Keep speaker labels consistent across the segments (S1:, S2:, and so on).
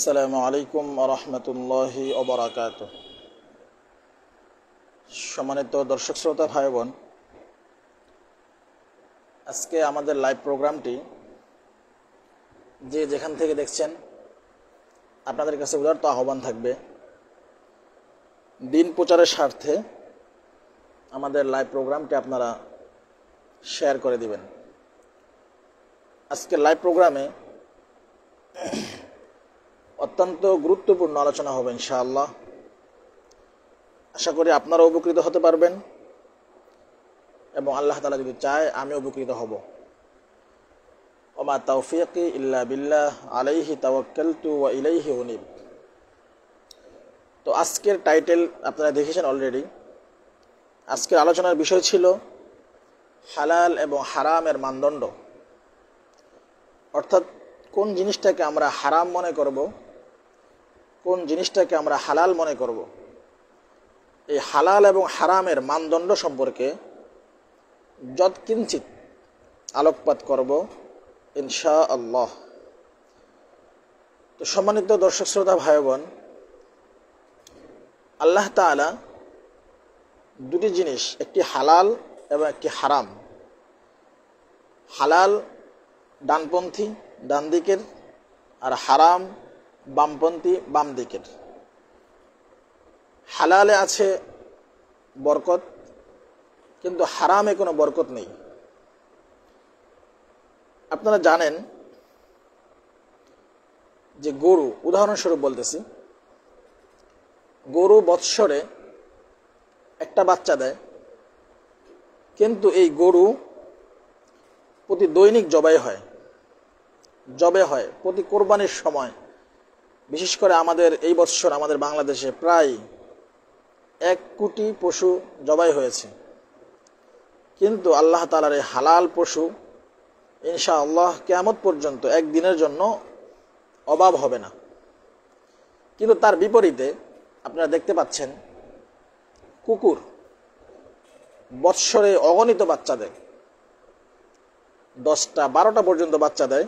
S1: আসসালামু আলাইকুম রহমতুল্লাহি অবরাকাত সম্মানিত দর্শক শ্রোতা ভাই বোন আজকে আমাদের লাইভ প্রোগ্রামটি যে যেখান থেকে দেখছেন আপনাদের কাছে তো আহ্বান থাকবে দিন প্রচারের স্বার্থে আমাদের লাইভ প্রোগ্রামটি আপনারা শেয়ার করে দিবেন আজকে লাইভ প্রোগ্রামে অত্যন্ত গুরুত্বপূর্ণ আলোচনা হবে ইনশাআল্লাহ আশা করি আপনারা উপকৃত হতে পারবেন এবং আল্লাহ তালা যদি চায় আমি উপকৃত হব ওমা তৌফিকি ইল্লা বিল্লাহ আলাইহি তাওয়াক্কালতু ওয়া ইলাইহি উনিব তো আজকের টাইটেল আপনারা দেখেছেন অলরেডি আজকের আলোচনার বিষয় ছিল হালাল এবং হারামের মানদণ্ড অর্থাৎ কোন জিনিসটাকে আমরা হারাম মনে করব কোন জিনিসটাকে আমরা হালাল মনে করব এই হালাল এবং হারামের মানদণ্ড সম্পর্কে যৎকিঞ্চিত আলোকপাত করব ইনশা আল্লাহ তো সম্মানিত দর্শক শ্রোতা ভাই বোন আল্লাহ তালা দুটি জিনিস একটি হালাল এবং একটি হারাম হালাল ডানপন্থী ডান দিকের আর হারাম বামপন্থী বাম দিকের হালালে আছে বরকত কিন্তু হারামে কোনো বরকত নেই আপনারা জানেন যে গরু উদাহরণস্বরূপ বলতেছি গরু বৎসরে একটা বাচ্চা দেয় কিন্তু এই গরু প্রতি দৈনিক জবাই হয় জবে হয় প্রতি কোরবানির সময় বিশেষ করে আমাদের এই বৎসর আমাদের বাংলাদেশে প্রায় এক কোটি পশু জবাই হয়েছে কিন্তু আল্লাহ তালার এই হালাল পশু ইনশা আল্লাহ কেয়ামত পর্যন্ত একদিনের জন্য অভাব হবে না কিন্তু তার বিপরীতে আপনারা দেখতে পাচ্ছেন কুকুর বৎসরে অগণিত বাচ্চা দেয় দশটা বারোটা পর্যন্ত বাচ্চা দেয়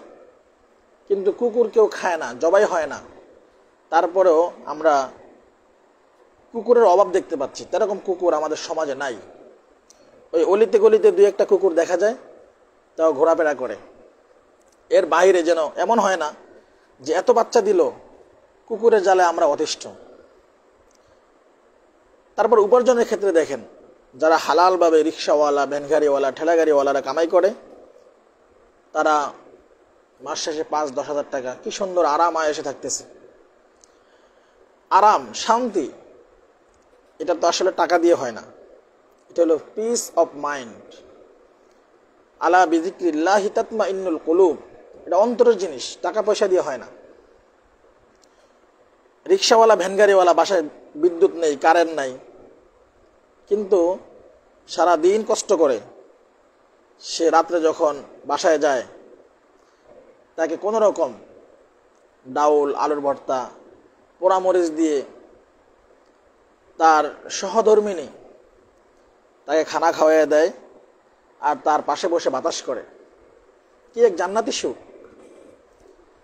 S1: কিন্তু কুকুর কেউ খায় না জবাই হয় না তারপরেও আমরা কুকুরের অভাব দেখতে পাচ্ছি তেরকম কুকুর আমাদের সমাজে নাই ওই অলিতে গলিতে দুই একটা কুকুর দেখা যায় তাও ঘোরাফেরা করে এর বাইরে যেন এমন হয় না যে এত বাচ্চা দিল কুকুরের জালে আমরা অতিষ্ঠ তারপর উপার্জনের ক্ষেত্রে দেখেন যারা হালালভাবে রিক্সাওয়ালা ভ্যানগাড়িওয়ালা ঠেলাগাড়িওয়ালারা কামাই করে তারা মাস শেষে পাঁচ দশ হাজার টাকা কী সুন্দর আরাম এসে থাকতেছে আরাম শান্তি এটা তো আসলে টাকা দিয়ে হয় না এটা হলো পিস অফ মাইন্ড আলা বিজিক্রিল্লাহ হিতাত্মা ইন্নুল কলুম এটা অন্তরের জিনিস টাকা পয়সা দিয়ে হয় না রিক্সাওয়ালা ভ্যানগাড়িওয়ালা বাসায় বিদ্যুৎ নেই কারেন্ট নাই কিন্তু সারা দিন কষ্ট করে সে রাত্রে যখন বাসায় যায় তাকে কোনো রকম ডাউল আলুর ভর্তা পোড়ামরিচ দিয়ে তার সহধর্মিনী তাকে খানা খাওয়াইয়া দেয় আর তার পাশে বসে বাতাস করে কি এক জান্নাতি সুখ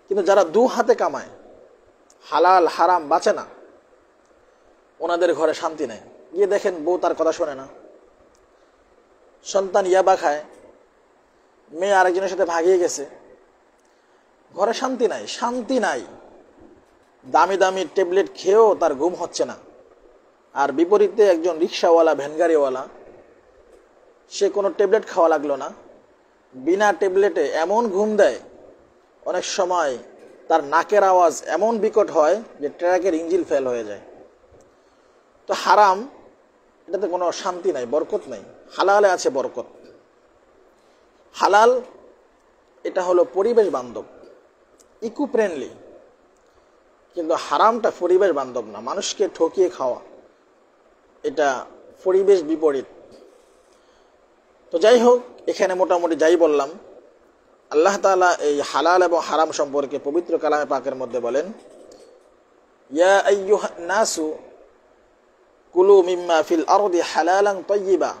S1: কিন্তু যারা দু হাতে কামায় হালাল হারাম বাঁচে না ওনাদের ঘরে শান্তি নেই গিয়ে দেখেন বউ তার কথা শোনে না সন্তান ইয়াবা খায় মেয়ে আরেকজনের সাথে ভাগিয়ে গেছে ঘরে শান্তি নাই শান্তি নাই দামি দামি ট্যাবলেট খেয়েও তার ঘুম হচ্ছে না আর বিপরীতে একজন রিক্সাওয়ালা ভ্যানগাড়িওয়ালা সে কোনো ট্যাবলেট খাওয়া লাগলো না বিনা ট্যাবলেটে এমন ঘুম দেয় অনেক সময় তার নাকের আওয়াজ এমন বিকট হয় যে ট্রাকের ইঞ্জিল ফেল হয়ে যায় তো হারাম এটাতে কোনো শান্তি নাই বরকত নাই হালালে আছে বরকত হালাল এটা হলো পরিবেশ বান্ধব ইকো ফ্রেন্ডলি কিন্তু হারামটা পরিবেশ বান্ধব না মানুষকে ঠকিয়ে খাওয়া এটা পরিবেশ বিপরীত তো যাই হোক এখানে মোটামুটি যাই বললাম আল্লাহ তালা এই হালাল এবং হারাম সম্পর্কে পবিত্র কালামে পাকের মধ্যে বলেন ইয়া আইয়ুহ নাসু কুলু মিম্মা ফিল আরদি হালালাং তৈবা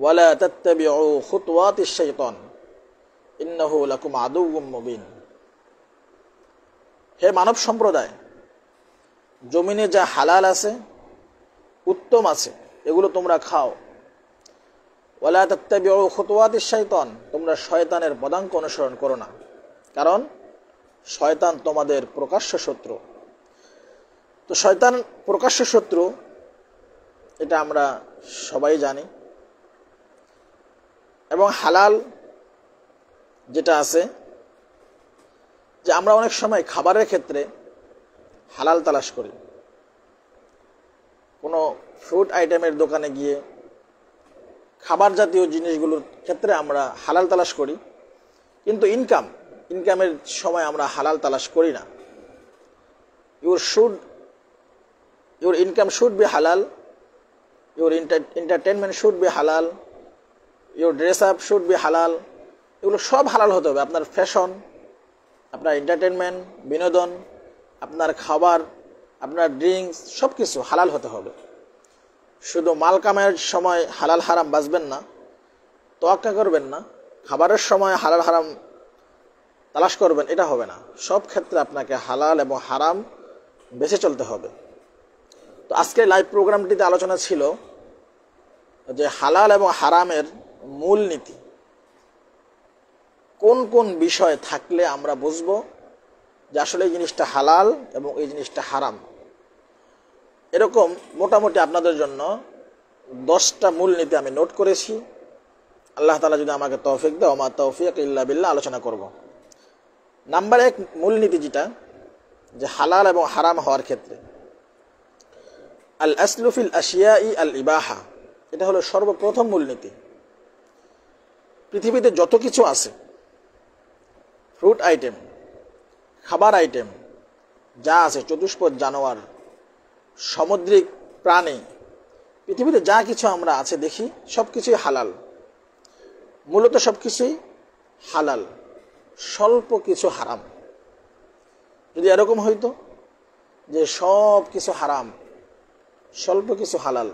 S1: ওয়ালা তাত্তাবিউ খুতওয়াতিশ শাইতান ইন্নাহু লাকুম আদুউম মুবিন হে মানব সম্প্রদায় জমিনে যা হালাল আছে উত্তম আছে এগুলো তোমরা খাও ওলা তত্ত্বাবি শয়তন তোমরা শয়তানের পদাঙ্ক অনুসরণ করো না কারণ শয়তান তোমাদের প্রকাশ্য শত্রু তো শয়তান প্রকাশ্য শত্রু এটা আমরা সবাই জানি এবং হালাল যেটা আছে যে আমরা অনেক সময় খাবারের ক্ষেত্রে হালাল তালাশ করি কোনো ফ্রুট আইটেমের দোকানে গিয়ে খাবার জাতীয় জিনিসগুলোর ক্ষেত্রে আমরা হালাল তালাশ করি কিন্তু ইনকাম ইনকামের সময় আমরা হালাল তালাশ করি না your should your income should be হালাল ইউর এন্টারটেনমেন্ট শুড বি হালাল your dress up should be হালাল এগুলো সব হালাল হতে হবে আপনার ফ্যাশন আপনার এন্টারটেনমেন্ট বিনোদন আপনার খাবার আপনার ড্রিঙ্কস সব কিছু হালাল হতে হবে শুধু মাল কামের সময় হালাল হারাম বাঁচবেন না তোয়াক্কা করবেন না খাবারের সময় হালাল হারাম তালাশ করবেন এটা হবে না সব ক্ষেত্রে আপনাকে হালাল এবং হারাম বেছে চলতে হবে তো আজকে লাইভ প্রোগ্রামটিতে আলোচনা ছিল যে হালাল এবং হারামের মূল নীতি কোন কোন বিষয় থাকলে আমরা বুঝব যে আসলে এই জিনিসটা হালাল এবং এই জিনিসটা হারাম এরকম মোটামুটি আপনাদের জন্য দশটা মূলনীতি আমি নোট করেছি আল্লাহ তালা যদি আমাকে তৌফিক দেয় আমার তৌফিক ইল্লা বিল্লা আলোচনা করব। নাম্বার এক মূলনীতি যেটা যে হালাল এবং হারাম হওয়ার ক্ষেত্রে আল আসলুফিল আশিয়া ই আল ইবাহা এটা হলো সর্বপ্রথম মূলনীতি পৃথিবীতে যত কিছু আছে ফ্রুট আইটেম খাবার আইটেম যা আছে চতুষ্পদ জানোয়ার সামুদ্রিক প্রাণী পৃথিবীতে যা কিছু আমরা আছে দেখি সব কিছুই হালাল মূলত সব কিছুই হালাল স্বল্প কিছু হারাম যদি এরকম হইতো যে সব কিছু হারাম স্বল্প কিছু হালাল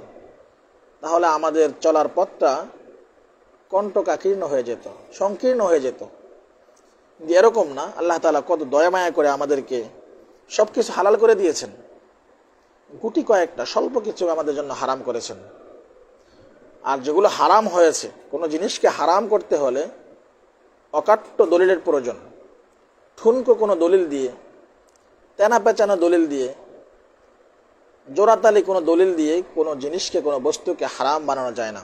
S1: তাহলে আমাদের চলার পথটা কণ্ঠকাকীর্ণ হয়ে যেত সংকীর্ণ হয়ে যেত এরকম না আল্লাহ তালা কত দয়ামায়া করে আমাদেরকে সব কিছু হালাল করে দিয়েছেন গুটি কয়েকটা স্বল্প কিছু আমাদের জন্য হারাম করেছেন আর যেগুলো হারাম হয়েছে কোনো জিনিসকে হারাম করতে হলে অকাট্য দলিলের প্রয়োজন ঠুনকো কোনো দলিল দিয়ে তেনা পেঁচানো দলিল দিয়ে জোরাতালি কোনো দলিল দিয়ে কোনো জিনিসকে কোনো বস্তুকে হারাম বানানো যায় না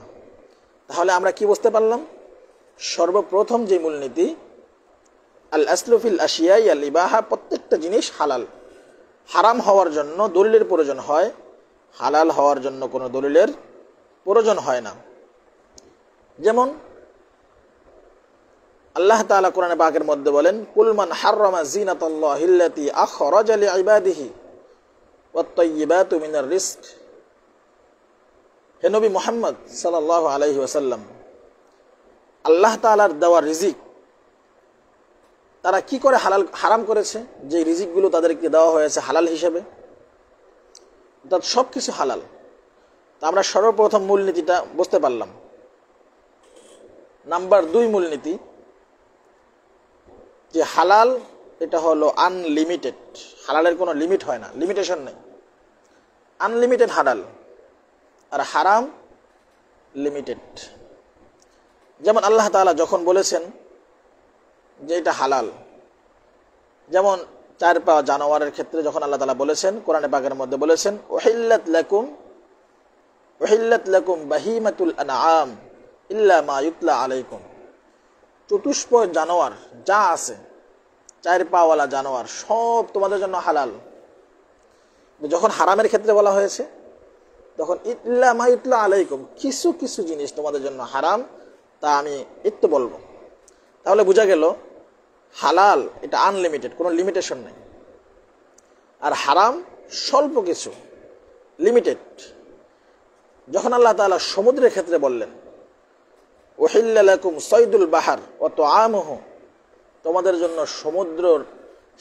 S1: তাহলে আমরা কি বুঝতে পারলাম সর্বপ্রথম যে মূলনীতি আল আসলুফিল আশিয়াই আল ইবাহা প্রত্যেকটা জিনিস হালাল হারাম হওয়ার জন্য দলিলের প্রয়োজন হয় হালাল হওয়ার জন্য কোনো দলিলের প্রয়োজন হয় না যেমন আল্লাহ তালা কোরআনে বাঘের মধ্যে বলেন কুলমান হারমা হিল্লাতি আখরজ আলী আইবাদিহি ওয়াত্তইবা তুমিনার রিস্ক হে নবী মোহাম্মদ সাল্লাল্লাহু আলাইহি ওয়াসাল্লাম আল্লাহ তাআলার দেওয়া রিজিক তারা কি করে হালাল হারাম করেছে যে রিজিকগুলো তাদেরকে দেওয়া হয়েছে হালাল হিসেবে অর্থাৎ সব কিছু হালাল তা আমরা সর্বপ্রথম মূলনীতিটা বুঝতে পারলাম নাম্বার দুই মূলনীতি যে হালাল এটা হলো আনলিমিটেড হালালের কোনো লিমিট হয় না লিমিটেশন নেই আনলিমিটেড হালাল আর হারাম লিমিটেড যেমন আল্লাহ তালা যখন বলেছেন যে এটা হালাল যেমন চার পা জানোয়ারের ক্ষেত্রে যখন আল্লাহ তালা বলেছেন কোরআনে পাকের মধ্যে বলেছেন ওহিল্লাত লেকুম ওহিল্লাত লেকুম বাহিমাতুল আনাম ইল্লা মা ইউতলা আলাইকুম চতুষ্প জানোয়ার যা আছে চার পাওয়ালা জানোয়ার সব তোমাদের জন্য হালাল যখন হারামের ক্ষেত্রে বলা হয়েছে তখন ইতলা মা ইতলা আলাইকুম কিছু কিছু জিনিস তোমাদের জন্য হারাম তা আমি ইত্য বলবো তাহলে বোঝা গেল হালাল এটা আনলিমিটেড কোনো লিমিটেশন নেই আর হারাম স্বল্প কিছু লিমিটেড যখন আল্লাহ তালা সমুদ্রের ক্ষেত্রে বললেন ওহিল্লাকুম সৈদুল বাহার অত আমহ তোমাদের জন্য সমুদ্রর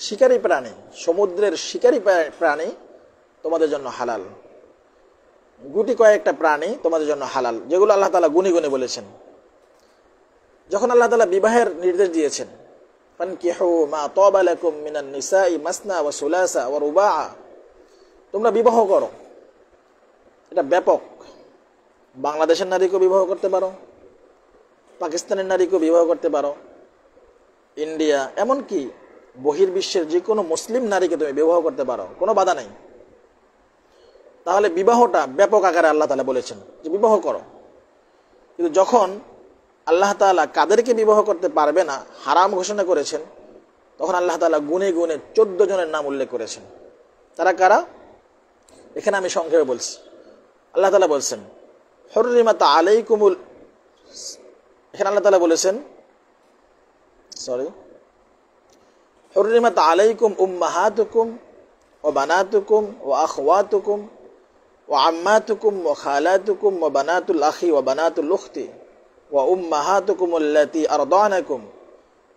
S1: শিকারী প্রাণী সমুদ্রের শিকারী প্রাণী তোমাদের জন্য হালাল গুটি কয়েকটা প্রাণী তোমাদের জন্য হালাল যেগুলো আল্লাহ তালা গুনে গুনে বলেছেন যখন আল্লাহ তালা বিবাহের নির্দেশ দিয়েছেন ফানকিহু মা তবা লাকুম মিনান নিসাই মাসনা ওয়া সুলাসা ওয়া রুবা তোমরা বিবাহ করো এটা ব্যাপক বাংলাদেশের নারীকেও বিবাহ করতে পারো পাকিস্তানের নারীকেও বিবাহ করতে পারো ইন্ডিয়া এমনকি বহির্বিশ্বের যে কোনো মুসলিম নারীকে তুমি বিবাহ করতে পারো কোনো বাধা নাই তাহলে বিবাহটা ব্যাপক আকারে আল্লাহ তালা বলেছেন যে বিবাহ করো কিন্তু যখন আল্লাহ তালা কাদেরকে বিবাহ করতে পারবে না হারাম ঘোষণা করেছেন তখন আল্লাহ তালা গুনে গুনে চোদ্দ জনের নাম উল্লেখ করেছেন তারা কারা এখানে আমি সংক্ষেপে বলছি আল্লাহ তালা বলছেন হরিমাতা আলাই কুমুল এখানে আল্লাহ তালা বলেছেন সরি হরিমাতা আলাইকুম মাহাতুকুম ও বানাতুকুম ও আখওয়াতুকুম ও আম্মাতুকুম ও খালাতুকুম ও বানাতুল আখি ও বানাতুল লুখতি وأمهاتكم التي أرضعنكم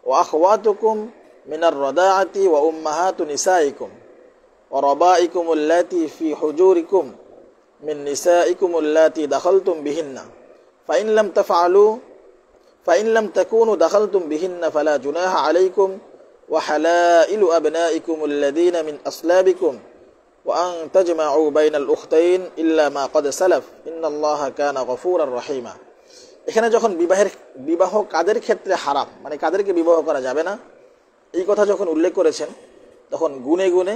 S1: وأخواتكم من الرضاعة وأمهات نسائكم وربائكم التي في حجوركم من نسائكم التي دخلتم بهن فإن لم تفعلوا فإن لم تكونوا دخلتم بهن فلا جناح عليكم وحلائل أبنائكم الذين من أصلابكم وأن تجمعوا بين الأختين إلا ما قد سلف إن الله كان غفورا رحيما এখানে যখন বিবাহের বিবাহ কাদের ক্ষেত্রে হারাম মানে কাদেরকে বিবাহ করা যাবে না এই কথা যখন উল্লেখ করেছেন তখন গুনে গুনে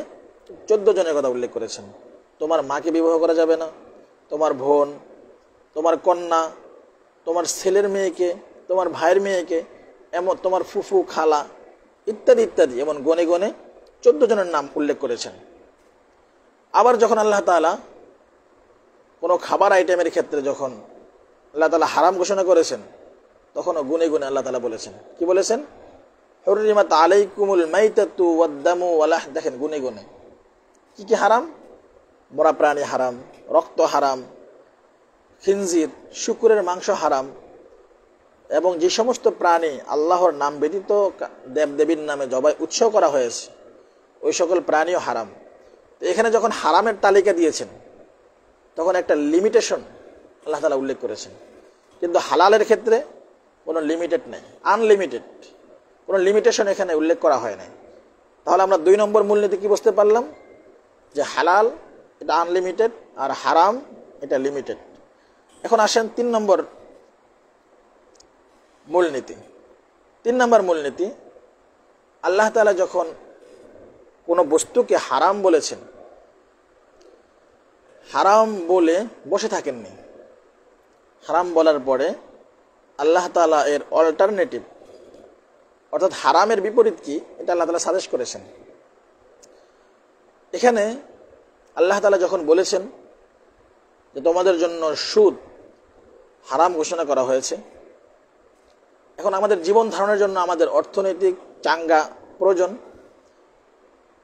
S1: চোদ্দ জনের কথা উল্লেখ করেছেন তোমার মাকে বিবাহ করা যাবে না তোমার বোন তোমার কন্যা তোমার ছেলের মেয়েকে তোমার ভাইয়ের মেয়েকে এমন তোমার ফুফু খালা ইত্যাদি ইত্যাদি এমন গনে গনে চোদ্দ জনের নাম উল্লেখ করেছেন আবার যখন আল্লাহ তালা কোনো খাবার আইটেমের ক্ষেত্রে যখন আল্লাহ তালা হারাম ঘোষণা করেছেন তখনও গুনে গুনে আল্লাহ তালা বলেছেন কি বলেছেন হরিমাত আলাইকুমুল মাইতাতু ওয়াদ্দামু ওয়ালাহ দেখেন গুনে গুনে কি কি হারাম মরা প্রাণী হারাম রক্ত হারাম খিনজির শুকুরের মাংস হারাম এবং যে সমস্ত প্রাণী আল্লাহর নাম ব্যতীত দেবদেবীর নামে জবাই উৎসব করা হয়েছে ওই সকল প্রাণীও হারাম তো এখানে যখন হারামের তালিকা দিয়েছেন তখন একটা লিমিটেশন আল্লাহ তালা উল্লেখ করেছেন কিন্তু হালালের ক্ষেত্রে কোনো লিমিটেড নেই আনলিমিটেড কোনো লিমিটেশন এখানে উল্লেখ করা হয় নাই তাহলে আমরা দুই নম্বর মূলনীতি কী বুঝতে পারলাম যে হালাল এটা আনলিমিটেড আর হারাম এটা লিমিটেড এখন আসেন তিন নম্বর মূলনীতি তিন নম্বর মূলনীতি আল্লাহ তালা যখন কোনো বস্তুকে হারাম বলেছেন হারাম বলে বসে থাকেননি হারাম বলার পরে আল্লাহ তালা এর অল্টারনেটিভ অর্থাৎ হারামের বিপরীত কি এটা আল্লাহ তালা সাজেস্ট করেছেন এখানে আল্লাহ তালা যখন বলেছেন যে তোমাদের জন্য সুদ হারাম ঘোষণা করা হয়েছে এখন আমাদের জীবন ধারণের জন্য আমাদের অর্থনৈতিক চাঙ্গা প্রয়োজন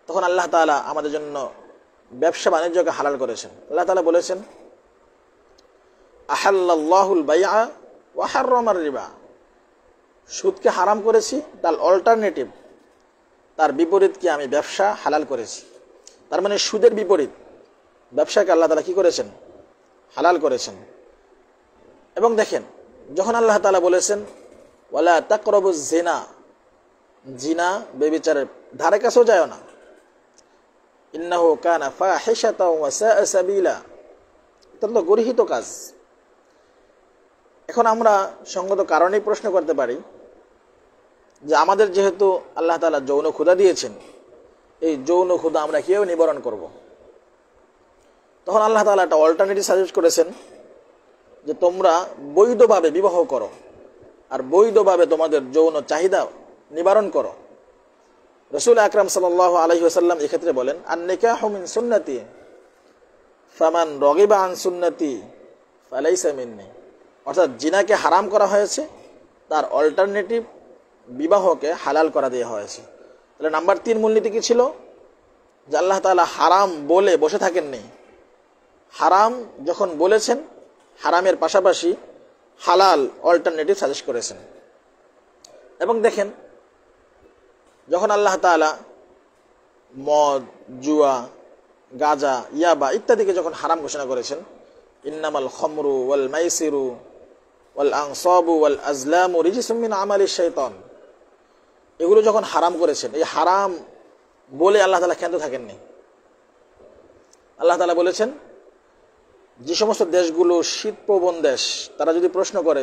S1: তখন আল্লাহ তালা আমাদের জন্য ব্যবসা বাণিজ্যকে হালাল করেছেন আল্লাহ তালা বলেছেন আহাল্লাহুল বাইয়া ওয়াহার রমার রিবা সুদকে হারাম করেছি তার অল্টারনেটিভ তার বিপরীতকে আমি ব্যবসা হালাল করেছি তার মানে সুদের বিপরীত ব্যবসাকে আল্লাহ তালা কী করেছেন হালাল করেছেন এবং দেখেন যখন আল্লাহ তালা বলেছেন ওয়ালা তাকরব জিনা জিনা বেবিচারের ধারে কাছেও যায় না ইন্নাহু কানা ফা হেসাতা সাবিলা এটা তো গরহিত কাজ এখন আমরা সঙ্গত কারণেই প্রশ্ন করতে পারি যে আমাদের যেহেতু আল্লাহ তালা যৌন ক্ষুদা দিয়েছেন এই যৌন ক্ষুদা আমরা কীভাবে নিবারণ করব। তখন আল্লাহ তালা একটা অল্টারনেটিভ সাজেস্ট করেছেন যে তোমরা বৈধভাবে বিবাহ করো আর বৈধভাবে তোমাদের যৌন চাহিদা নিবারণ করো রসুল আকরাম সাল আলহি আসাল্লাম এক্ষেত্রে বলেন আর নেকা হমিন সুন্নতি ফামান রগিবা আন সুন্নতি ফালাইসা নেই অর্থাৎ জিনাকে হারাম করা হয়েছে তার অল্টারনেটিভ বিবাহকে হালাল করা দেওয়া হয়েছে তাহলে নাম্বার তিন মূলনীতি কী ছিল যে আল্লাহ তালা হারাম বলে বসে থাকেননি হারাম যখন বলেছেন হারামের পাশাপাশি হালাল অল্টারনেটিভ সাজেস্ট করেছেন এবং দেখেন যখন আল্লাহ তালা মদ জুয়া গাজা ইয়াবা ইত্যাদিকে যখন হারাম ঘোষণা করেছেন ইন্নামাল খমরু ওয়াল মাইসিরু আজলাম এগুলো যখন হারাম করেছেন এই হারাম বলে আল্লাহ তালা কেন্দ্র থাকেননি আল্লাহ তালা বলেছেন যে সমস্ত দেশগুলো শীতপ্রবণ দেশ তারা যদি প্রশ্ন করে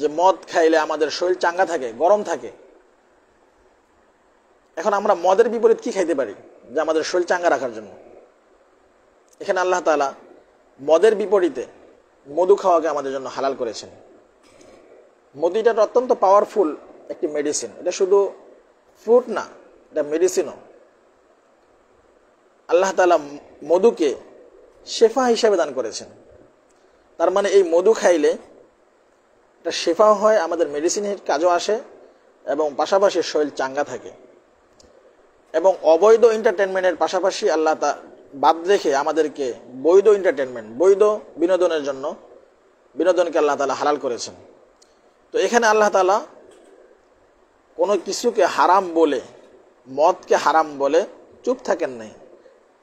S1: যে মদ খাইলে আমাদের শরীর চাঙ্গা থাকে গরম থাকে এখন আমরা মদের বিপরীত কি খাইতে পারি যে আমাদের শরীর চাঙ্গা রাখার জন্য এখানে আল্লাহ তালা মদের বিপরীতে মধু খাওয়াকে আমাদের জন্য হালাল করেছেন মদিটার অত্যন্ত পাওয়ারফুল একটি মেডিসিন এটা শুধু ফ্রুট না এটা মেডিসিনও আল্লাহ তালা মধুকে শেফা হিসাবে দান করেছেন তার মানে এই মধু খাইলে এটা শেফাও হয় আমাদের মেডিসিনের কাজও আসে এবং পাশাপাশি শরীর চাঙ্গা থাকে এবং অবৈধ এন্টারটেনমেন্টের পাশাপাশি আল্লাহ তা বাদ রেখে আমাদেরকে বৈধ এন্টারটেনমেন্ট বৈধ বিনোদনের জন্য বিনোদনকে আল্লাহ তালা হালাল করেছেন তো এখানে আল্লাহ তালা কোনো কিছুকে হারাম বলে মদকে হারাম বলে চুপ থাকেন নাই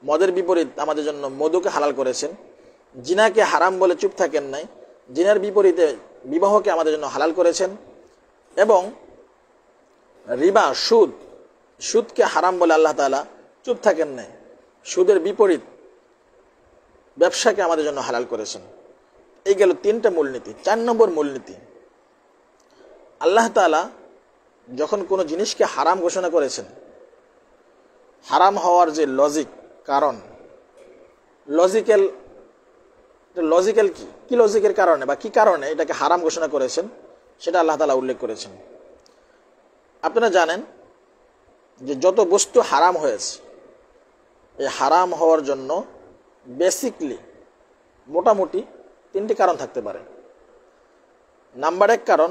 S1: মদের বিপরীত আমাদের জন্য মধুকে হালাল করেছেন জিনাকে হারাম বলে চুপ থাকেন নাই জিনার বিপরীতে বিবাহকে আমাদের জন্য হালাল করেছেন এবং রিবা সুদ সুদকে হারাম বলে আল্লাহ তালা চুপ থাকেন নাই সুদের বিপরীত ব্যবসাকে আমাদের জন্য হালাল করেছেন এই গেল তিনটা মূলনীতি চার নম্বর মূলনীতি আল্লাহ তালা যখন কোনো জিনিসকে হারাম ঘোষণা করেছেন হারাম হওয়ার যে লজিক কারণ লজিক্যাল লজিক্যাল কি কী লজিকের কারণে বা কি কারণে এটাকে হারাম ঘোষণা করেছেন সেটা আল্লাহ তালা উল্লেখ করেছেন আপনারা জানেন যে যত বস্তু হারাম হয়েছে এই হারাম হওয়ার জন্য বেসিকলি মোটামুটি তিনটি কারণ থাকতে পারে নাম্বার এক কারণ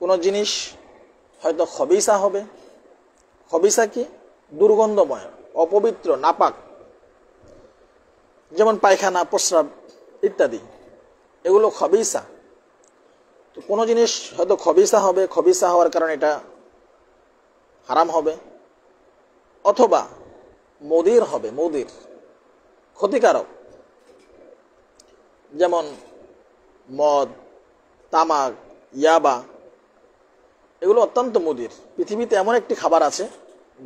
S1: কোনো জিনিস হয়তো খবিসা হবে খবিসা কি দুর্গন্ধময় অপবিত্র নাপাক যেমন পায়খানা প্রস্রাব ইত্যাদি এগুলো খবিসা তো কোনো জিনিস হয়তো খবিসা হবে খবিসা হওয়ার কারণে এটা হারাম হবে অথবা মোদির হবে মোদির ক্ষতিকারক যেমন মদ তামাক ইয়াবা এগুলো অত্যন্ত মুদির পৃথিবীতে এমন একটি খাবার আছে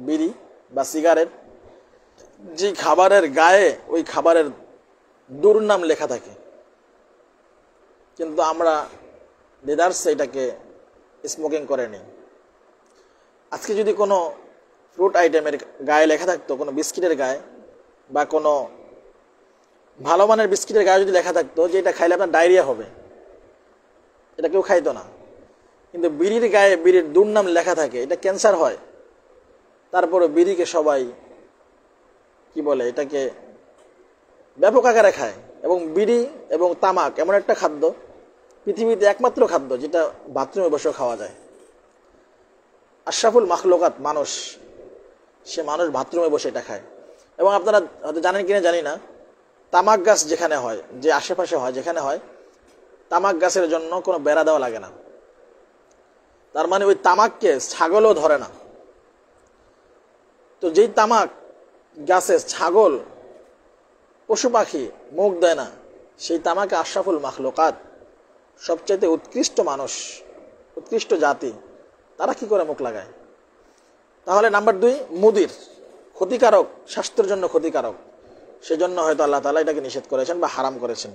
S1: বিড়ি বা সিগারেট যে খাবারের গায়ে ওই খাবারের দুর্নাম লেখা থাকে কিন্তু আমরা লেদার্স এটাকে স্মোকিং করে নিই আজকে যদি কোনো ফ্রুট আইটেমের গায়ে লেখা থাকতো কোনো বিস্কিটের গায়ে বা কোনো ভালো মানের বিস্কিটের গায়ে যদি লেখা থাকতো যে এটা খাইলে আপনার ডায়রিয়া হবে এটা কেউ খাইতো না কিন্তু বিড়ির গায়ে বিড়ির দুর্নাম লেখা থাকে এটা ক্যান্সার হয় তারপরে বিড়িকে সবাই কি বলে এটাকে ব্যাপক আকারে খায় এবং বিড়ি এবং তামাক এমন একটা খাদ্য পৃথিবীতে একমাত্র খাদ্য যেটা বাথরুমে বসেও খাওয়া যায় আশরাফুল মাখলোকাত মানুষ সে মানুষ বাথরুমে বসে এটা খায় এবং আপনারা হয়তো জানেন কিনা জানি না তামাক গাছ যেখানে হয় যে আশেপাশে হয় যেখানে হয় তামাক গাছের জন্য কোনো বেড়া দেওয়া লাগে না তার মানে ওই তামাককে ছাগলও ধরে না তো যেই তামাক গাছে ছাগল পশু পাখি মুখ দেয় না সেই তামাকে আশরাফুল মাখলোকাত সবচাইতে উৎকৃষ্ট মানুষ উৎকৃষ্ট জাতি তারা কি করে মুখ লাগায় তাহলে নাম্বার দুই মুদির ক্ষতিকারক স্বাস্থ্যের জন্য ক্ষতিকারক সেজন্য হয়তো আল্লাহ তালা এটাকে নিষেধ করেছেন বা হারাম করেছেন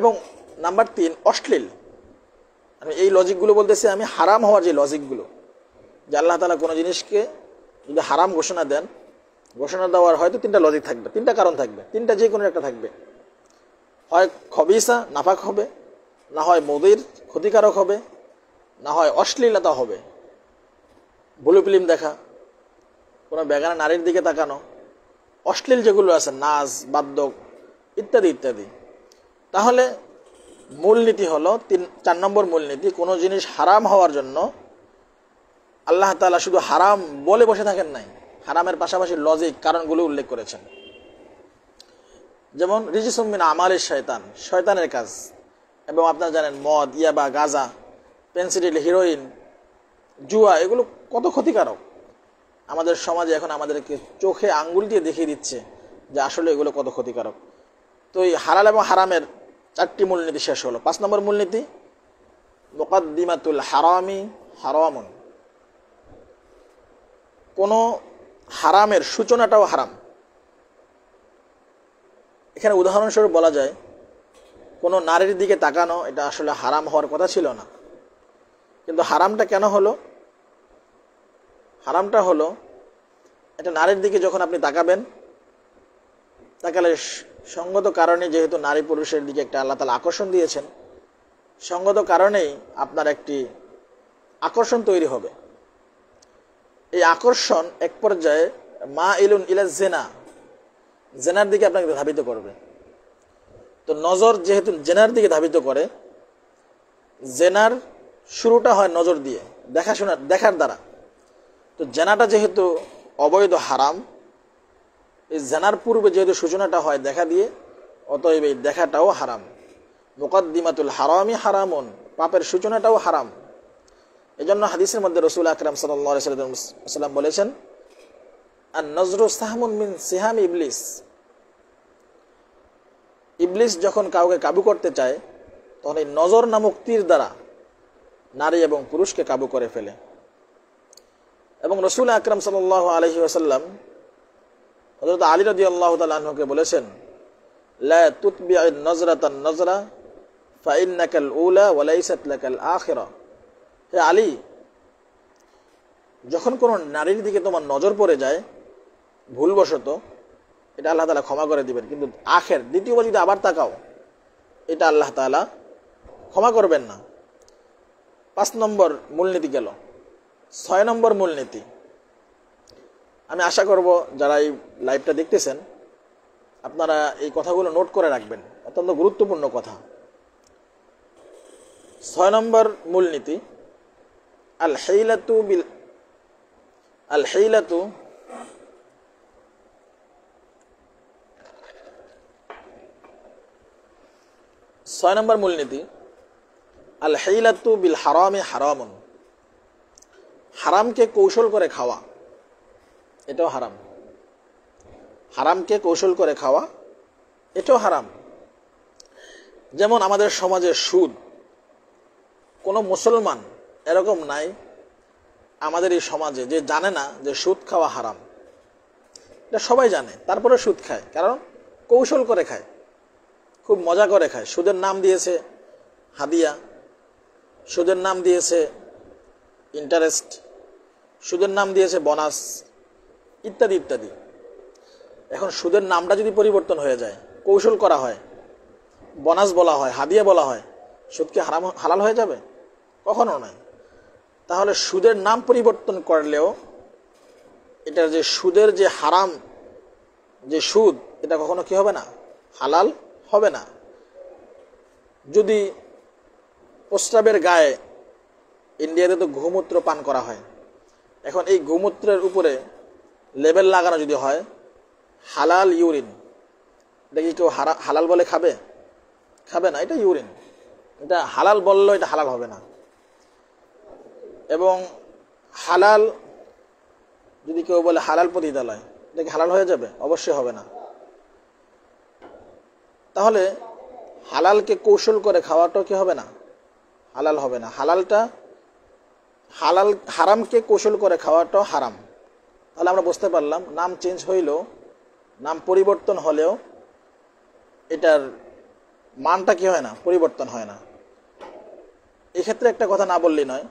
S1: এবং নাম্বার তিন অশ্লীল আমি এই লজিকগুলো বলতেছি আমি হারাম হওয়ার যে লজিকগুলো যে আল্লাহ তালা কোনো জিনিসকে যদি হারাম ঘোষণা দেন ঘোষণা দেওয়ার হয়তো তিনটা লজিক থাকবে তিনটা কারণ থাকবে তিনটা যে কোনো একটা থাকবে হয় খবিসা নাফাক হবে না হয় মোদির ক্ষতিকারক হবে না হয় অশ্লীলতা হবে ব্লু ফিল্ম দেখা কোনো বেগানা নারীর দিকে তাকানো অশ্লীল যেগুলো আছে নাচ বাদ্যক ইত্যাদি ইত্যাদি তাহলে মূলনীতি হলো তিন চার নম্বর মূলনীতি কোনো জিনিস হারাম হওয়ার জন্য আল্লাহ তালা শুধু হারাম বলে বসে থাকেন নাই হারামের পাশাপাশি লজিক কারণগুলো উল্লেখ করেছেন যেমন রিজিসুম্মিন আমালের শয়তান শয়তানের কাজ এবং আপনারা জানেন মদ ইয়াবা গাজা পেন্সিল হিরোইন জুয়া এগুলো কত ক্ষতিকারক আমাদের সমাজে এখন আমাদেরকে চোখে আঙ্গুল দিয়ে দেখিয়ে দিচ্ছে যে আসলে এগুলো কত ক্ষতিকারক তো এই হারাল এবং হারামের চারটি মূলনীতি শেষ হলো পাঁচ নম্বর মূলনীতি মোকাদ্দিমাতুল হারামি হারামুন কোনো হারামের সূচনাটাও হারাম এখানে উদাহরণস্বরূপ বলা যায় কোনো নারীর দিকে তাকানো এটা আসলে হারাম হওয়ার কথা ছিল না কিন্তু হারামটা কেন হলো হারামটা হলো এটা নারীর দিকে যখন আপনি তাকাবেন তাকালে সঙ্গত কারণে যেহেতু নারী পুরুষের দিকে একটা আল্লাহ তালা আকর্ষণ দিয়েছেন সঙ্গত কারণেই আপনার একটি আকর্ষণ তৈরি হবে এই আকর্ষণ এক পর্যায়ে মা ইলুন ইলা জেনা জেনার দিকে আপনাকে ধাবিত করবে তো নজর যেহেতু জেনার দিকে ধাবিত করে জেনার শুরুটা হয় নজর দিয়ে দেখাশোনার দেখার দ্বারা তো জেনাটা যেহেতু অবৈধ হারাম এই জানার পূর্বে যেহেতু সূচনাটা হয় দেখা দিয়ে অতএব এই দেখাটাও হারাম মোকদ্দিমাতুল হারামই হারামন পাপের সূচনাটাও হারাম এজন্য হাদিসের মধ্যে রসুল আকরাম সাল্লাম বলেছেন আর নজরুল সাহমুন মিন সিহাম ইবলিস ইবলিস যখন কাউকে কাবু করতে চায় তখন এই নজর নামক তীর দ্বারা নারী এবং পুরুষকে কাবু করে ফেলে এবং রসুল আকরাম সাল আলহি আসাল্লাম হজরত আলী রাজি আল্লাহ তালকে বলেছেন নজরা ফাইনাকাল উলা ওয়ালাইসাতলাকাল আখেরা হে আলী যখন কোনো নারীর দিকে তোমার নজর পড়ে যায় ভুলবশত এটা আল্লাহ তালা ক্ষমা করে দিবেন কিন্তু আখের দ্বিতীয়বার যদি আবার তাকাও এটা আল্লাহ তালা ক্ষমা করবেন না পাঁচ নম্বর মূলনীতি গেল ছয় নম্বর মূলনীতি আমি আশা করব যারা এই লাইভটা দেখতেছেন আপনারা এই কথাগুলো নোট করে রাখবেন অত্যন্ত গুরুত্বপূর্ণ কথা ছয় নম্বর মূলনীতি আল হেইলাতু বিল আল হেইলাতু ছয় নম্বর মূলনীতি আল হেইলাতু বিল হারামে হারামন হারামকে কৌশল করে খাওয়া এটাও হারাম হারামকে কৌশল করে খাওয়া এটাও হারাম যেমন আমাদের সমাজে সুদ কোনো মুসলমান এরকম নাই আমাদের এই সমাজে যে জানে না যে সুদ খাওয়া হারাম এটা সবাই জানে তারপরে সুদ খায় কারণ কৌশল করে খায় খুব মজা করে খায় সুদের নাম দিয়েছে হাদিয়া সুদের নাম দিয়েছে ইন্টারেস্ট সুদের নাম দিয়েছে বোনাস ইত্যাদি ইত্যাদি এখন সুদের নামটা যদি পরিবর্তন হয়ে যায় কৌশল করা হয় বনাস বলা হয় হাদিয়া বলা হয় সুদ কি হারাম হালাল হয়ে যাবে কখনো নয় তাহলে সুদের নাম পরিবর্তন করলেও এটার যে সুদের যে হারাম যে সুদ এটা কখনো কি হবে না হালাল হবে না যদি প্রস্রাবের গায়ে ইন্ডিয়াতে তো গোমূত্র পান করা হয় এখন এই গোমূত্রের উপরে লেবেল লাগানো যদি হয় হালাল ইউরিন এটা কি কেউ হালাল বলে খাবে খাবে না এটা ইউরিন এটা হালাল বললেও এটা হালাল হবে না এবং হালাল যদি কেউ বলে হালাল পতিতালয় এটা কি হালাল হয়ে যাবে অবশ্যই হবে না তাহলে হালালকে কৌশল করে খাওয়াটাও কি হবে না হালাল হবে না হালালটা হালাল হারামকে কৌশল করে খাওয়াটাও হারাম তাহলে আমরা বুঝতে পারলাম নাম চেঞ্জ হইলেও নাম পরিবর্তন হলেও এটার মানটা কি হয় না পরিবর্তন হয় না এক্ষেত্রে একটা কথা না বললি নয়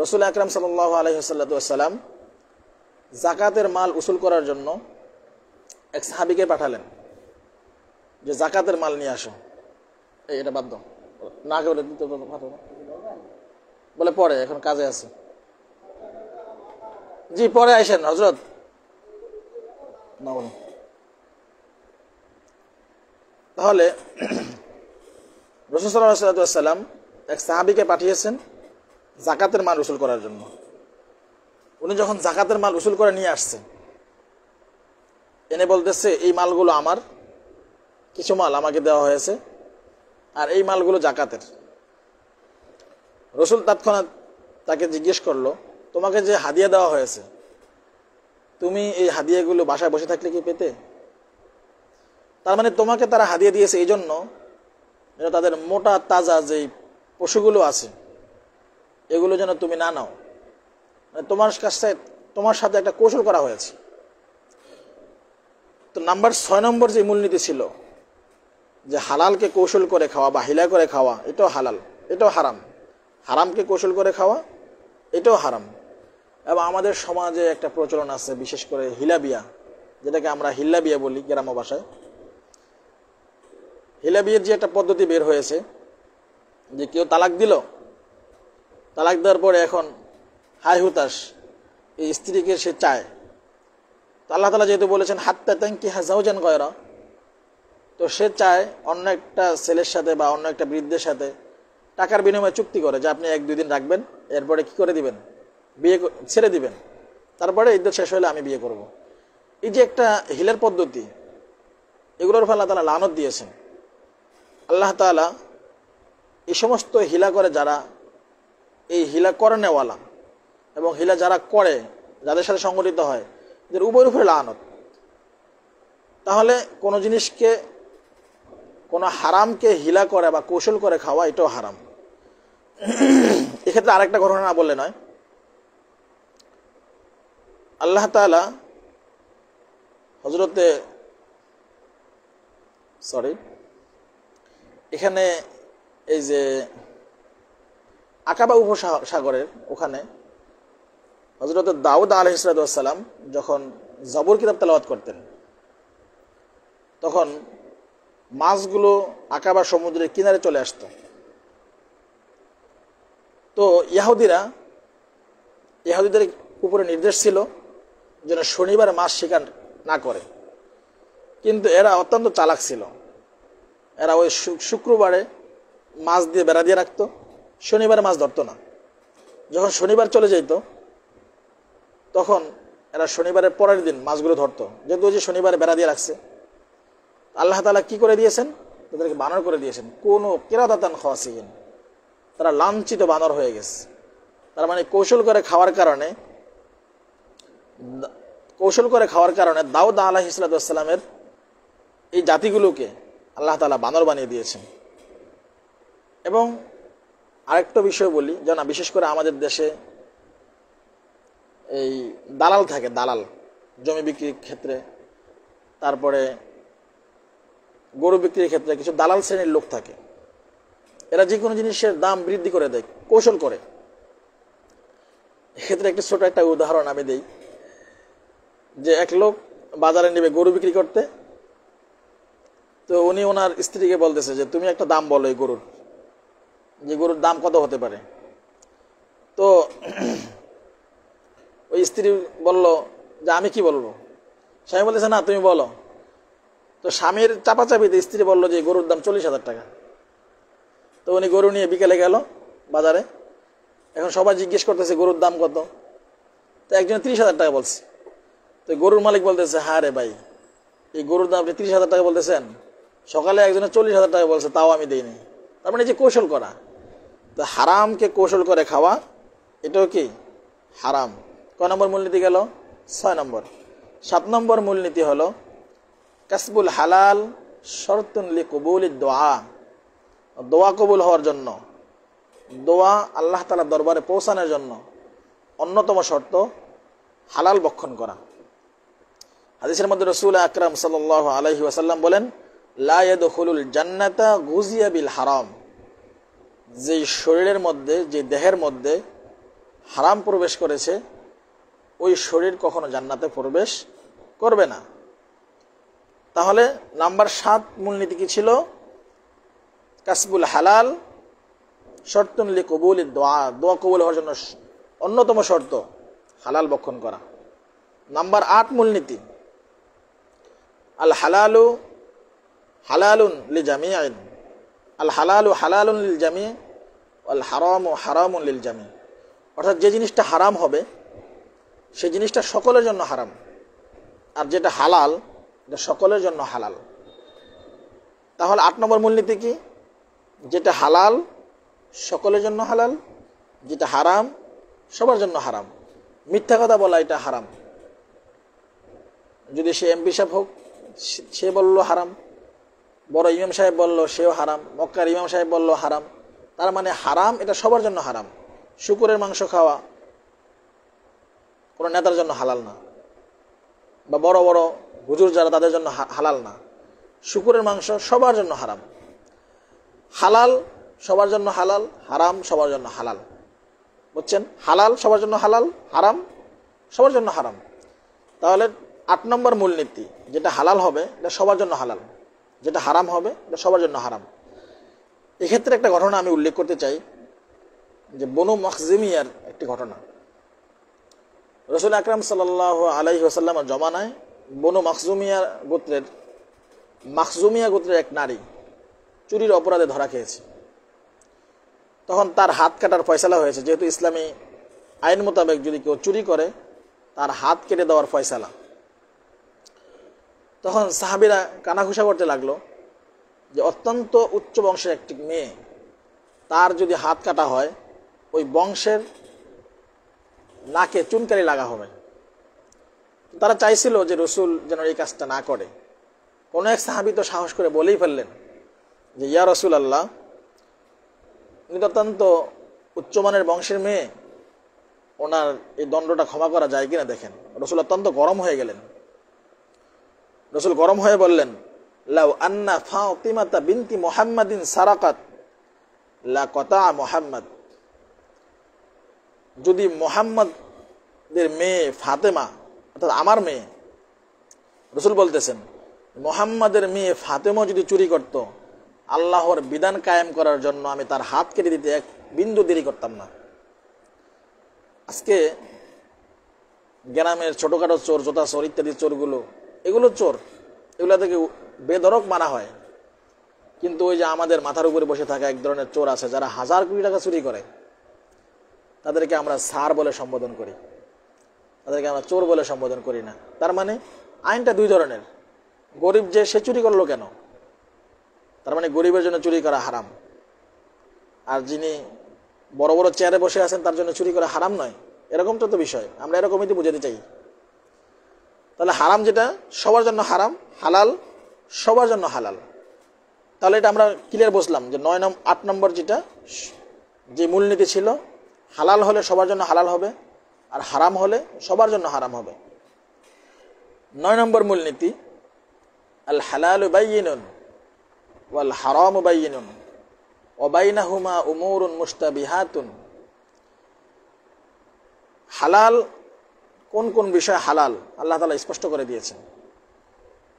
S1: রসুল আকরাম সাল আলহিসাল্লাম জাকাতের মাল উসুল করার জন্য এক সাহাবিকে পাঠালেন যে জাকাতের মাল নিয়ে আসো এই এটা বাধ্য না বলে পরে এখন কাজে আছে জি পরে আসেন হজরত তাহলে রসুসাল্লাম এক সাহাবিকে পাঠিয়েছেন জাকাতের মাল উসুল করার জন্য উনি যখন জাকাতের মাল উসুল করে নিয়ে আসছেন এনে বলতেছে এই মালগুলো আমার কিছু মাল আমাকে দেওয়া হয়েছে আর এই মালগুলো জাকাতের রসুল তৎক্ষণাৎ তাকে জিজ্ঞেস করলো তোমাকে যে হাদিয়া দেওয়া হয়েছে তুমি এই হাদিয়াগুলো বাসায় বসে থাকলে কি পেতে তার মানে তোমাকে তারা হাদিয়া দিয়েছে এই জন্য তাদের মোটা তাজা যেই পশুগুলো আছে এগুলো যেন তুমি না নাও মানে তোমার কাছে তোমার সাথে একটা কৌশল করা হয়েছে তো নাম্বার ছয় নম্বর যে মূলনীতি ছিল যে হালালকে কৌশল করে খাওয়া বা হিলা করে খাওয়া এটাও হালাল এটাও হারাম হারামকে কৌশল করে খাওয়া এটাও হারাম এবং আমাদের সমাজে একটা প্রচলন আছে বিশেষ করে হিলাবিয়া যেটাকে আমরা হিল্লাবিয়া বলি গ্রাম্য ভাষায় হিলাবিয়ার যে একটা পদ্ধতি বের হয়েছে যে কেউ তালাক দিল তালাক দেওয়ার পরে এখন হাই হুতাস এই স্ত্রীকে সে চায় তো আল্লাহ তালা যেহেতু বলেছেন হাত্তা ট্যাঙ্কি হাজাউজান কয়রা তো সে চায় অন্য একটা ছেলের সাথে বা অন্য একটা বৃদ্ধের সাথে টাকার বিনিময়ে চুক্তি করে যে আপনি এক দুই দিন রাখবেন এরপরে কি করে দিবেন বিয়ে ছেড়ে দিবেন তারপরে ইদ্যত শেষ হলে আমি বিয়ে করব। এই যে একটা হিলের পদ্ধতি এগুলোর ফলে তারা লানত দিয়েছেন আল্লাহ তালা এই সমস্ত হিলা করে যারা এই হিলা করে নেওয়ালা এবং হিলা যারা করে যাদের সাথে সংগঠিত হয় এদের উভয় উপরে লানত তাহলে কোনো জিনিসকে কোনো হারামকে হিলা করে বা কৌশল করে খাওয়া এটাও হারাম এক্ষেত্রে আরেকটা ঘটনা না বললে নয় আল্লাহ তালা হজরতে সরি এখানে এই যে আকাবা উপসাগরের ওখানে হজরত দাউদ আলহ ইসরাতাম যখন জবর কিতাব তেলাওয়াত করতেন তখন মাছগুলো আকাবা সমুদ্রের কিনারে চলে আসত তো ইয়াহুদিরা ইয়াহুদিদের উপরে নির্দেশ ছিল যেন শনিবার মাছ শিকার না করে কিন্তু এরা অত্যন্ত চালাক ছিল এরা ওই শুক্রবারে মাছ দিয়ে বেড়া দিয়ে রাখতো শনিবারে মাছ ধরতো না যখন শনিবার চলে যেত তখন এরা শনিবারের পরের দিন মাছগুলো ধরতো যেহেতু যে শনিবারে বেড়া দিয়ে রাখছে আল্লাহ তালা কি করে দিয়েছেন তাদেরকে বানর করে দিয়েছেন কোনো কেরাদাতান খাওয়াছিলেন তারা লাঞ্ছিত বানর হয়ে গেছে তার মানে কৌশল করে খাওয়ার কারণে কৌশল করে খাওয়ার কারণে দাউদ আলাহ ইসলাতামের এই জাতিগুলোকে আল্লাহ তালা বানর বানিয়ে দিয়েছেন এবং আরেকটা বিষয় বলি যেন বিশেষ করে আমাদের দেশে এই দালাল থাকে দালাল জমি বিক্রির ক্ষেত্রে তারপরে গরু বিক্রির ক্ষেত্রে কিছু দালাল শ্রেণীর লোক থাকে এরা যে কোনো জিনিসের দাম বৃদ্ধি করে দেয় কৌশল করে এক্ষেত্রে একটি ছোট একটা উদাহরণ আমি দিই যে এক লোক বাজারে নেবে গরু বিক্রি করতে তো উনি ওনার স্ত্রীকে বলতেছে যে তুমি একটা দাম বলো এই গরুর যে গরুর দাম কত হতে পারে তো ওই স্ত্রী বলল যে আমি কি বলবো স্বামী বলতেছে না তুমি বলো তো স্বামীর চাপাচাপিতে স্ত্রী বলল যে গরুর দাম চল্লিশ হাজার টাকা তো উনি গরু নিয়ে বিকেলে গেল বাজারে এখন সবাই জিজ্ঞেস করতেছে গরুর দাম কত তো একজন ত্রিশ হাজার টাকা বলছে তো গরুর মালিক বলতেছে হ্যাঁ রে ভাই এই গরুর দাম আপনি তিরিশ হাজার টাকা বলতেছেন সকালে একজনে চল্লিশ হাজার টাকা বলছে তাও আমি দিইনি তার মানে যে কৌশল করা তো হারামকে কৌশল করে খাওয়া এটাও কি হারাম কয় নম্বর মূলনীতি গেল ছয় নম্বর সাত নম্বর মূলনীতি হলো কাসবুল হালাল শরতুল্লি কবুল দোয়া দোয়া কবুল হওয়ার জন্য দোয়া আল্লাহ তালা দরবারে পৌঁছানোর জন্য অন্যতম শর্ত হালাল বক্ষণ করা হাদিসের মধ্যে রসুল আকরাম সাল আলহি ওসাল্লাম বলেন লায়দুল জান্নাতা গুজিয়া বিল হারাম যে শরীরের মধ্যে যে দেহের মধ্যে হারাম প্রবেশ করেছে ওই শরীর কখনো জান্নাতে প্রবেশ করবে না তাহলে নাম্বার সাত মূলনীতি কি ছিল কাসবুল হালাল শর্তুনলি কবুল দোয়া দোয়া কবুল হওয়ার জন্য অন্যতম শর্ত হালাল বক্ষণ করা নাম্বার আট মূলনীতি আল হালালু হালালুন লিল জামি আইন আল হালালু হালালুন লিল জামি আল হারাম ও হারাম লিল জামি অর্থাৎ যে জিনিসটা হারাম হবে সে জিনিসটা সকলের জন্য হারাম আর যেটা হালাল এটা সকলের জন্য হালাল তাহলে আট নম্বর মূলনীতি কি যেটা হালাল সকলের জন্য হালাল যেটা হারাম সবার জন্য হারাম মিথ্যা কথা বলা এটা হারাম যদি সে এমপি সাহেব হোক সে বলল হারাম বড় ইমাম সাহেব বলল সেও হারাম মক্কার ইমাম সাহেব বলল হারাম তার মানে হারাম এটা সবার জন্য হারাম শুকুরের মাংস খাওয়া কোনো নেতার জন্য হালাল না বা বড় বড় হুজুর যারা তাদের জন্য হালাল না শুকুরের মাংস সবার জন্য হারাম হালাল সবার জন্য হালাল হারাম সবার জন্য হালাল বুঝছেন হালাল সবার জন্য হালাল হারাম সবার জন্য হারাম তাহলে আট নম্বর মূলনীতি যেটা হালাল হবে এটা সবার জন্য হালাল যেটা হারাম হবে এটা সবার জন্য হারাম এক্ষেত্রে একটা ঘটনা আমি উল্লেখ করতে চাই যে বনু মখজিমিয়ার একটি ঘটনা রসুল আকরাম সাল আলাইহি ওসাল্লামের জমানায় বনু মখজুমিয়া গোত্রের মাখজুমিয়া গোত্রের এক নারী চুরির অপরাধে ধরা খেয়েছে তখন তার হাত কাটার ফয়সালা হয়েছে যেহেতু ইসলামী আইন মোতাবেক যদি কেউ চুরি করে তার হাত কেটে দেওয়ার ফয়সালা তখন সাহাবিরা কানাঘুষা করতে লাগলো যে অত্যন্ত উচ্চ বংশের একটি মেয়ে তার যদি হাত কাটা হয় ওই বংশের নাকে চুনকারি লাগা হবে তারা চাইছিল যে রসুল যেন এই কাজটা না করে কোনো এক সাহাবি তো সাহস করে বলেই ফেললেন যে ইয়া রসুল আল্লাহ তো অত্যন্ত উচ্চমানের বংশের মেয়ে ওনার এই দণ্ডটা ক্ষমা করা যায় কিনা দেখেন রসুল অত্যন্ত গরম হয়ে গেলেন রসুল গরম হয়ে বললেন লাউ আন্না ফাতিমাতা বিনতি মোহাম্মদিন সারাকাত লা কতা মোহাম্মদ যদি মোহাম্মদের মেয়ে ফাতেমা অর্থাৎ আমার মেয়ে রসুল বলতেছেন মোহাম্মদের মেয়ে ফাতেমা যদি চুরি করত আল্লাহর বিধান কায়েম করার জন্য আমি তার হাত কেটে দিতে এক বিন্দু দেরি করতাম না আজকে গ্রামের ছোটোখাটো চোর জোতা চোর ইত্যাদি চোরগুলো এগুলো চোর এগুলো থেকে বেদরক মানা হয় কিন্তু ওই যে আমাদের মাথার উপরে বসে থাকা এক ধরনের চোর আছে যারা হাজার কোটি টাকা চুরি করে তাদেরকে আমরা সার বলে সম্বোধন করি তাদেরকে আমরা চোর বলে সম্বোধন করি না তার মানে আইনটা দুই ধরনের গরিব যে সে চুরি করলো কেন তার মানে গরিবের জন্য চুরি করা হারাম আর যিনি বড় বড় চেয়ারে বসে আছেন তার জন্য চুরি করা হারাম নয় এরকম তো বিষয় আমরা এরকমই তো বুঝাতে চাই তাহলে হারাম যেটা সবার জন্য হারাম হালাল সবার জন্য হালাল তাহলে এটা আমরা ক্লিয়ার বসলাম যে নয় নম্বর আট নম্বর যেটা যে মূলনীতি ছিল হালাল হলে সবার জন্য হালাল হবে আর হারাম হলে সবার জন্য হারাম হবে নয় নম্বর মূলনীতি আল হালাল বাইনুন ওয়াল হারাম বাইনুন হুমা উমরুন মুস্তাবিহাতুন হালাল কোন কোন বিষয় হালাল আল্লাহ তালা স্পষ্ট করে দিয়েছেন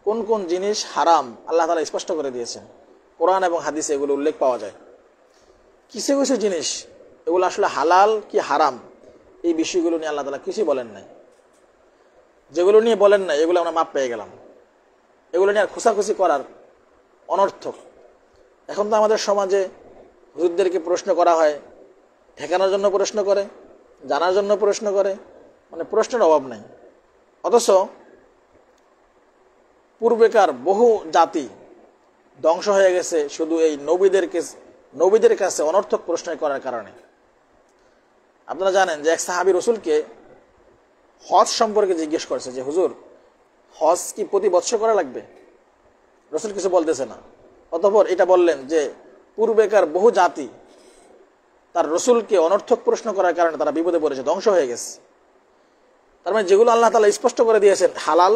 S1: কোন কোন জিনিস হারাম আল্লাহ তালা স্পষ্ট করে দিয়েছেন কোরআন এবং হাদিসে এগুলো উল্লেখ পাওয়া যায় কিছু কিছু জিনিস এগুলো আসলে হালাল কি হারাম এই বিষয়গুলো নিয়ে আল্লাহ তালা কিছুই বলেন নাই যেগুলো নিয়ে বলেন নাই এগুলো আমরা মাপ পেয়ে গেলাম এগুলো নিয়ে আর খুশাখুশি করার অনর্থক এখন তো আমাদের সমাজে হুজুরদেরকে প্রশ্ন করা হয় ঠেকানোর জন্য প্রশ্ন করে জানার জন্য প্রশ্ন করে মানে প্রশ্নের অভাব নাই অথচ পূর্বেকার বহু জাতি ধ্বংস হয়ে গেছে শুধু এই নবীদেরকে নবীদের কাছে অনর্থক প্রশ্ন করার কারণে আপনারা জানেন যে এক সাহাবি রসুলকে হজ সম্পর্কে জিজ্ঞেস করেছে যে হুজুর হজ কি প্রতি বৎসর করা লাগবে রসুল কিছু বলতেছে না অতপর এটা বললেন যে পূর্বেকার বহু জাতি তার রসুলকে অনর্থক প্রশ্ন করার কারণে তারা বিপদে পড়েছে ধ্বংস হয়ে গেছে তার মানে যেগুলো আল্লাহ তালা স্পষ্ট করে দিয়েছেন হালাল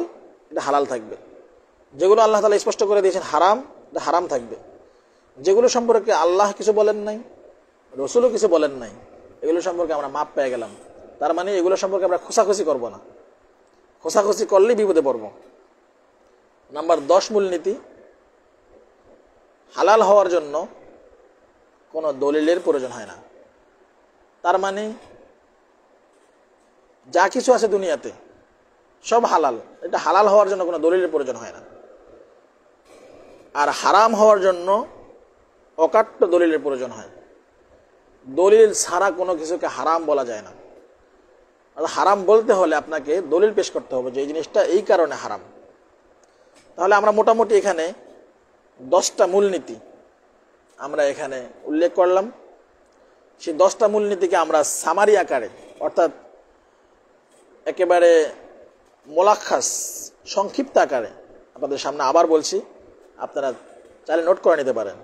S1: এটা হালাল থাকবে যেগুলো আল্লাহ তালা স্পষ্ট করে দিয়েছেন হারাম এটা হারাম থাকবে যেগুলো সম্পর্কে আল্লাহ কিছু বলেন নাই রসুলও কিছু বলেন নাই এগুলো সম্পর্কে আমরা মাপ পেয়ে গেলাম তার মানে এগুলো সম্পর্কে আমরা খোসাখুসি করব না খোসাখুসি করলেই বিপদে পড়ব নাম্বার দশ মূলনীতি হালাল হওয়ার জন্য কোনো দলিলের প্রয়োজন হয় না তার মানে যা কিছু আছে দুনিয়াতে সব হালাল এটা হালাল হওয়ার জন্য কোনো দলিলের প্রয়োজন হয় না আর হারাম হওয়ার জন্য অকাট্য দলিলের প্রয়োজন হয় দলিল ছাড়া কোনো কিছুকে হারাম বলা যায় না হারাম বলতে হলে আপনাকে দলিল পেশ করতে হবে যে এই জিনিসটা এই কারণে হারাম তাহলে আমরা মোটামুটি এখানে দশটা মূলনীতি আমরা এখানে উল্লেখ করলাম সেই দশটা মূলনীতিকে আমরা সামারি আকারে অর্থাৎ একেবারে মোলাক্ষাস সংক্ষিপ্ত আকারে আপনাদের সামনে আবার বলছি আপনারা চাইলে নোট করে নিতে পারেন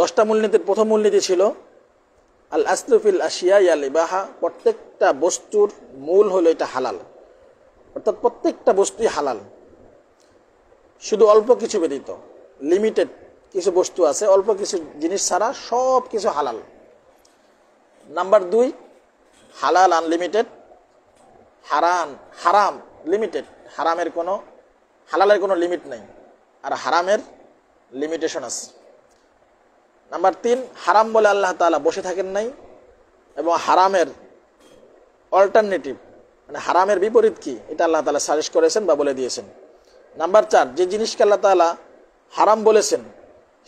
S1: দশটা মূলনীতির প্রথম মূলনীতি ছিল আল আসলুফিল আশিয়া ইয়াল ইবাহা প্রত্যেকটা বস্তুর মূল হলো এটা হালাল অর্থাৎ প্রত্যেকটা বস্তুই হালাল শুধু অল্প কিছু ব্যতীত লিমিটেড কিছু বস্তু আছে অল্প কিছু জিনিস ছাড়া সব কিছু হালাল নাম্বার দুই হালাল আনলিমিটেড হারাম হারাম লিমিটেড হারামের কোনো হালালের কোনো লিমিট নেই আর হারামের লিমিটেশন আছে নাম্বার তিন হারাম বলে আল্লাহ তালা বসে থাকেন নাই এবং হারামের অল্টারনেটিভ মানে হারামের বিপরীত কি এটা আল্লাহ তালা সাজেস্ট করেছেন বা বলে দিয়েছেন নাম্বার চার যে জিনিসকে আল্লাহ তালা হারাম বলেছেন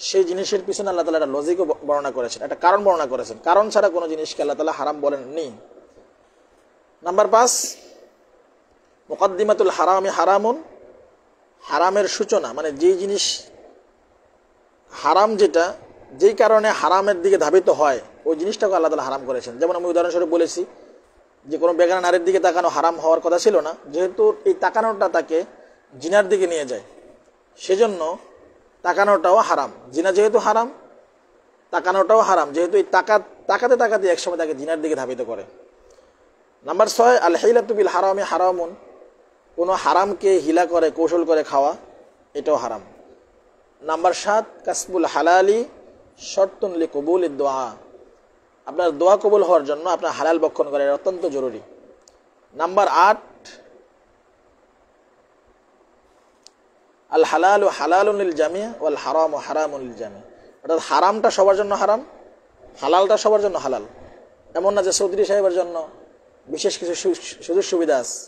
S1: সেই জিনিসের পিছনে আল্লাহ তালা একটা লজিকও বর্ণনা করেছেন একটা কারণ বর্ণনা করেছেন কারণ ছাড়া কোনো জিনিসকে আল্লাহ তালা হারাম বলেননি নাম্বার পাঁচ মোকদ্দিমাতুল হারামে হারামুন হারামের সূচনা মানে যেই জিনিস হারাম যেটা যেই কারণে হারামের দিকে ধাবিত হয় ওই জিনিসটাকে আল্লাহ তালা হারাম করেছেন যেমন আমি উদাহরণস্বরূপ বলেছি যে কোনো বেগানা নারীর দিকে তাকানো হারাম হওয়ার কথা ছিল না যেহেতু এই তাকানোটা তাকে জিনার দিকে নিয়ে যায় সেজন্য তাকানোটাও হারাম জিনা যেহেতু হারাম তাকানোটাও হারাম যেহেতু এই তাকা তাকাতে তাকাতে একসময় তাকে জিনার দিকে ধাবিত করে নাম্বার ছয় আল তুবিল হারামে হারামুন কোনো হারামকে হিলা করে কৌশল করে খাওয়া এটাও হারাম নাম্বার সাত কাসবুল হালালি শর্তনলি কবুল দোয়া আপনার দোয়া কবুল হওয়ার জন্য আপনার হালাল বক্ষণ করা এটা অত্যন্ত জরুরি নাম্বার আট আল হালাল ও জামি জামিয়া আল হারাম ও হারামুল জামিয়া অর্থাৎ হারামটা সবার জন্য হারাম হালালটা সবার জন্য হালাল এমন না যে চৌধুরী সাহেবের জন্য বিশেষ কিছু সুযোগ সুবিধা আছে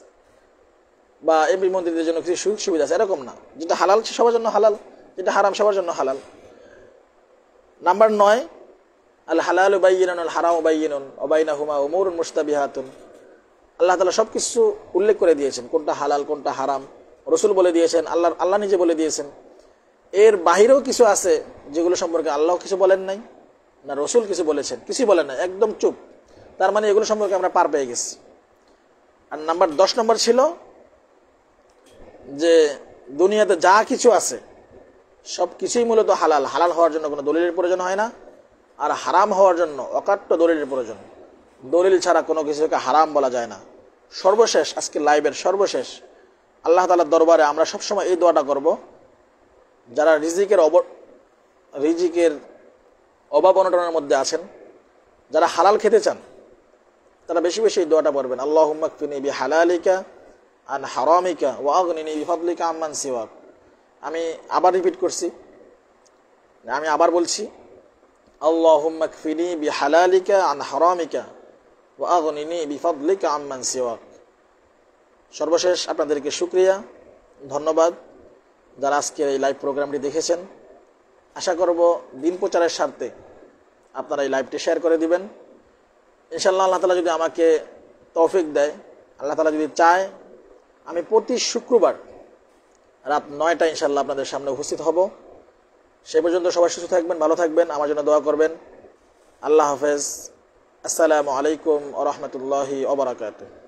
S1: বা এমপি মন্ত্রীদের জন্য কিছু সুযোগ সুবিধা আছে এরকম না যেটা হালাল সবার জন্য হালাল যেটা হারাম সবার জন্য হালাল নাম্বার নয় আল হালাল উবাইনুন হারাম উবাইনুন অবাইনা হুমা উমর হাতুন আল্লাহ তালা সব কিছু উল্লেখ করে দিয়েছেন কোনটা হালাল কোনটা হারাম রসুল বলে দিয়েছেন আল্লাহ আল্লাহ নিজে বলে দিয়েছেন এর বাহিরেও কিছু আছে যেগুলো সম্পর্কে আল্লাহ কিছু বলেন নাই না রসুল কিছু বলেছেন কিছুই বলেন না একদম চুপ তার মানে এগুলো সম্পর্কে আমরা পার পেয়ে গেছি আর নাম্বার দশ নম্বর ছিল যে দুনিয়াতে যা কিছু আছে সব কিছুই মূলত হালাল হালাল হওয়ার জন্য কোনো দলিলের প্রয়োজন হয় না আর হারাম হওয়ার জন্য অকাট্য দলিলের প্রয়োজন দলিল ছাড়া কোনো কিছুকে হারাম বলা যায় না সর্বশেষ আজকে লাইভের সর্বশেষ আল্লাহ তালার দরবারে আমরা সবসময় এই দোয়াটা করব যারা রিজিকের অব রিজিকের অভাব অনটনের মধ্যে আছেন যারা হালাল খেতে চান তারা বেশি বেশি এই দোয়াটা পড়বেন আল্লাহ হুম্মাকুনি বি হালালিকা আন হারামিকা ও আগ্নিনী বিফদলিকা আম্মান সিওয়াক আমি আবার রিপিট করছি আমি আবার বলছি আল্লাহ হুম্মাকফিনি বি হালালিকা আন হারামিকা ও আগ্নিনী বিফদলিকা আম্মান সিওয়াক সর্বশেষ আপনাদেরকে সুক্রিয়া ধন্যবাদ যারা আজকের এই লাইভ প্রোগ্রামটি দেখেছেন আশা করব দিন প্রচারের স্বার্থে আপনারা এই লাইভটি শেয়ার করে দিবেন ইনশাল্লাহ আল্লাহ তালা যদি আমাকে তৌফিক দেয় আল্লাহ তালা যদি চায় আমি প্রতি শুক্রবার রাত নয়টা ইনশাল্লাহ আপনাদের সামনে উপস্থিত হব সে পর্যন্ত সবাই সুস্থ থাকবেন ভালো থাকবেন আমার জন্য দোয়া করবেন আল্লাহ হাফেজ আসসালামু আলাইকুম ও রহমতুল্লাহি ওবরাকাতু